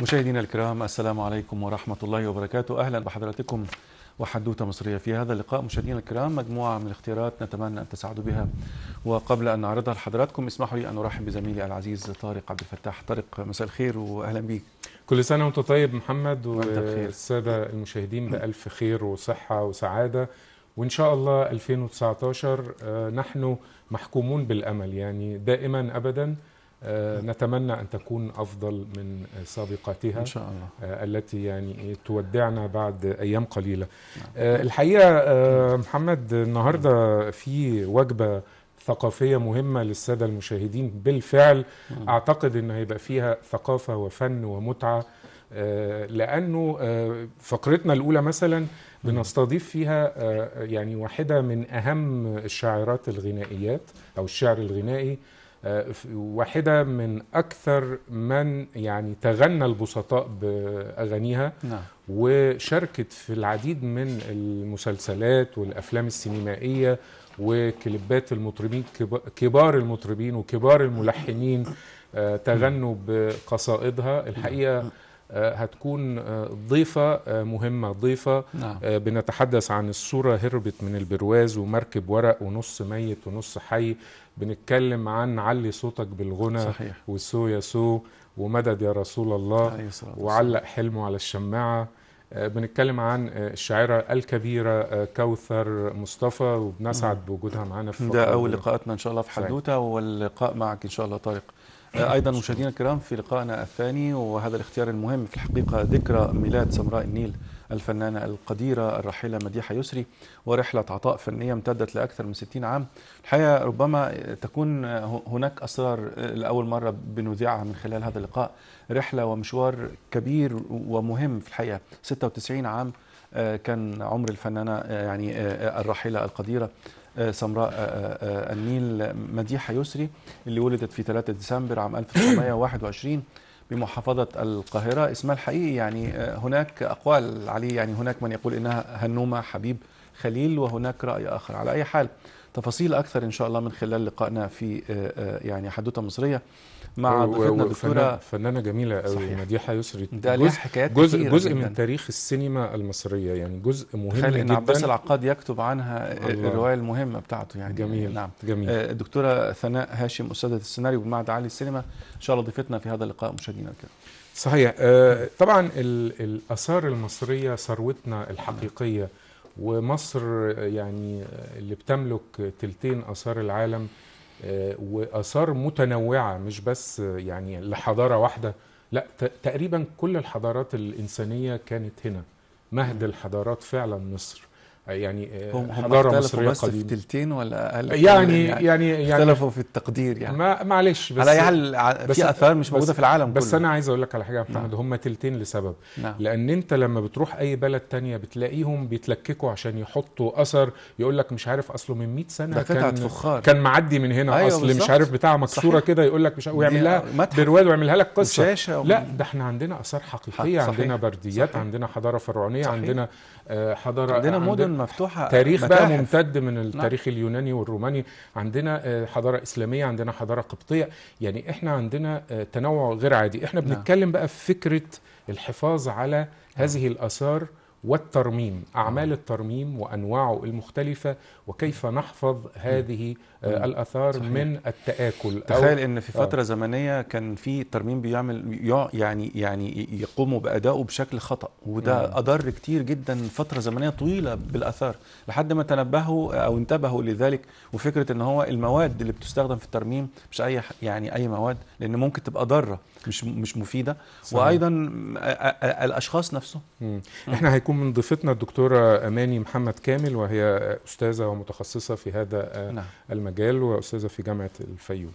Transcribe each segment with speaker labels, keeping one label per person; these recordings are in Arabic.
Speaker 1: مشاهدينا الكرام السلام عليكم ورحمة الله وبركاته أهلا بحضراتكم وحدوتة مصرية في هذا اللقاء مشاهدينا الكرام مجموعة من الاختيارات نتمنى أن تسعدوا بها وقبل أن نعرضها لحضراتكم اسمحوا لي أن أرحب بزميلي العزيز طارق عبد الفتاح طارق مساء الخير وأهلا بيك كل سنة وأنت طيب محمد والسادة
Speaker 2: المشاهدين بألف خير وصحة وسعادة وإن شاء الله 2019 آه، نحن محكومون بالأمل يعني دائما أبدا آه، نتمنى ان تكون افضل من سابقاتها ان شاء الله آه، التي يعني تودعنا بعد ايام قليله نعم. آه، الحقيقه محمد النهارده في وجبه ثقافية مهمة للسادة المشاهدين بالفعل نعم. أعتقد أن هيبقى فيها ثقافة وفن ومتعة لأنه فقرتنا الأولى مثلا بنستضيف فيها يعني واحدة من أهم الشاعرات الغنائيات أو الشعر الغنائي واحدة من أكثر من يعني تغنى البسطاء بأغانيها نعم. وشاركت في العديد من المسلسلات والأفلام السينمائية وكليبات المطربين كبار المطربين وكبار الملحنين آه، تغنوا بقصائدها الحقيقة آه، هتكون آه، ضيفة آه، مهمة ضيفة نعم. بنتحدث عن الصورة هربت من البرواز ومركب ورق ونص ميت ونص حي بنتكلم عن علي صوتك بالغنى صحيح. وسو يا سو ومدد يا رسول الله وعلق حلمه على الشماعة بنتكلم عن الشاعرة الكبيرة كوثر مصطفى وبنسعد بوجودها معانا
Speaker 1: في ده أول لقاءاتنا إن شاء الله في حدوتة واللقاء معك إن شاء الله طارق آه، أيضا مشاهدينا الكرام في لقائنا الثاني وهذا الاختيار المهم في الحقيقة ذكرى ميلاد سمراء النيل الفنانة القديرة الراحلة مديحة يسري ورحلة عطاء فنية امتدت لأكثر من 60 عام الحقيقة ربما تكون هناك أسرار آه، لأول مرة بنذيعها من خلال هذا اللقاء رحلة ومشوار كبير ومهم في الحقيقة 96 عام آه، كان عمر الفنانة يعني الراحلة القديرة آه، سمراء آه، آه، النيل مديحة يسري اللي ولدت في 3 ديسمبر عام 1921 بمحافظة القاهرة اسمها الحقيقي يعني هناك أقوال عليه يعني هناك من يقول إنها هنومة حبيب خليل وهناك رأي آخر على أي حال تفاصيل أكثر إن شاء الله من خلال لقائنا في آه، آه، يعني حدوته مصرية مع ضيفتنا الدكتورة فنانة جميلة قوي مديحة يسري ده ليها حكايات جزء, كتير جزء من تاريخ السينما
Speaker 2: المصرية يعني جزء مهم جدا ان عباس
Speaker 1: العقاد يكتب عنها الله. الرواية المهمة بتاعته يعني جميل نعم جميل الدكتورة آه، ثناء هاشم أستاذة السيناريو بمعهد عالي السينما إن شاء الله ضيفتنا في هذا اللقاء مشاهدينا الكرام صحيح طبعا الآثار المصرية
Speaker 2: ثروتنا الحقيقية ومصر آه، يعني آه، اللي بتملك تلتين آثار العالم آه، وآثار متنوعة مش بس يعني لحضارة واحدة لا تقريبا كل الحضارات الإنسانية كانت هنا مهد الحضارات فعلا مصر يعني آه، هم حضاره مصريه بس قديمه في تلتين ولا اقل يعني-, يعني يعني يعني اختلفوا في التقدير يعني ما معلش بس على اي حال في اثار مش موجوده في العالم بس كله. انا عايز اقول لك على حاجه يا محمد نعم. هم تلتين لسبب نعم. لان انت لما بتروح اي بلد تانية بتلاقيهم بيتلككوا عشان يحطوا اثر يقول لك مش عارف اصله من 100 سنه كان فخار. كان معدي من هنا أيوة اصل بالزبط. مش عارف بتاع مكسوره كده يقول لك مش ويعمل لها برواد ويعملها لك قصه لا ده احنا عندنا اثار حقيقيه عندنا برديات عندنا حضاره فرعونيه عندنا آه، حضاره عندنا مدن مفتوحه تاريخ متاحف. بقى ممتد من نعم. التاريخ اليوناني والروماني عندنا آه، حضاره اسلاميه عندنا حضاره قبطيه يعني احنا عندنا آه، تنوع غير عادي احنا نعم. بنتكلم بقى في فكره الحفاظ على نعم. هذه الاثار والترميم آه. أعمال الترميم وأنواعه المختلفة وكيف نحفظ هذه آه، الأثار صحيح. من التآكل تخيل أن في آه. فترة
Speaker 1: آه. زمنية كان في ترميم بيعمل يعني يعني يقوموا بأدائه بشكل خطأ وده مم. أضر كتير جدا فترة زمنية طويلة بالأثار لحد ما تنبهوا أو انتبهوا لذلك وفكرة أن هو المواد اللي بتستخدم في الترميم مش أي يعني أي مواد لأن ممكن تبقى ضارة مش مش مفيدة صحيح. وأيضا الأشخاص نفسهم مم.
Speaker 2: إحنا هيكون معكم من ضيفتنا الدكتورة أماني محمد كامل وهي أستاذة ومتخصصة في هذا نعم.
Speaker 1: المجال وأستاذة في جامعة الفيوم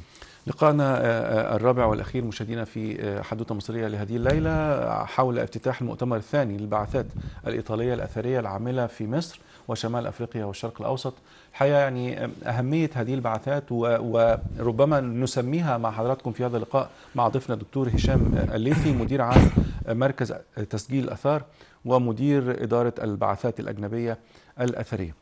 Speaker 1: لقاءنا آه، آه، الرابع والأخير مشاهدينا في آه، حدوته مصرية لهذه الليلة حول افتتاح المؤتمر الثاني للبعثات الإيطالية الأثرية العاملة في مصر وشمال أفريقيا والشرق الأوسط الحقيقة يعني أهمية هذه البعثات وربما نسميها مع حضراتكم في هذا اللقاء مع ضيفنا الدكتور هشام الليثي مدير عام مركز تسجيل الآثار ومدير إدارة البعثات الأجنبية الأثرية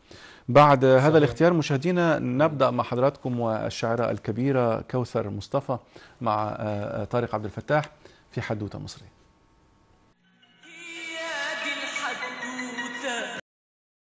Speaker 1: بعد صحيح. هذا الاختيار مشاهدينا نبدأ مع حضراتكم والشاعرة الكبيرة كوثر مصطفى مع آه، طارق عبد الفتاح في حدوتة مصرية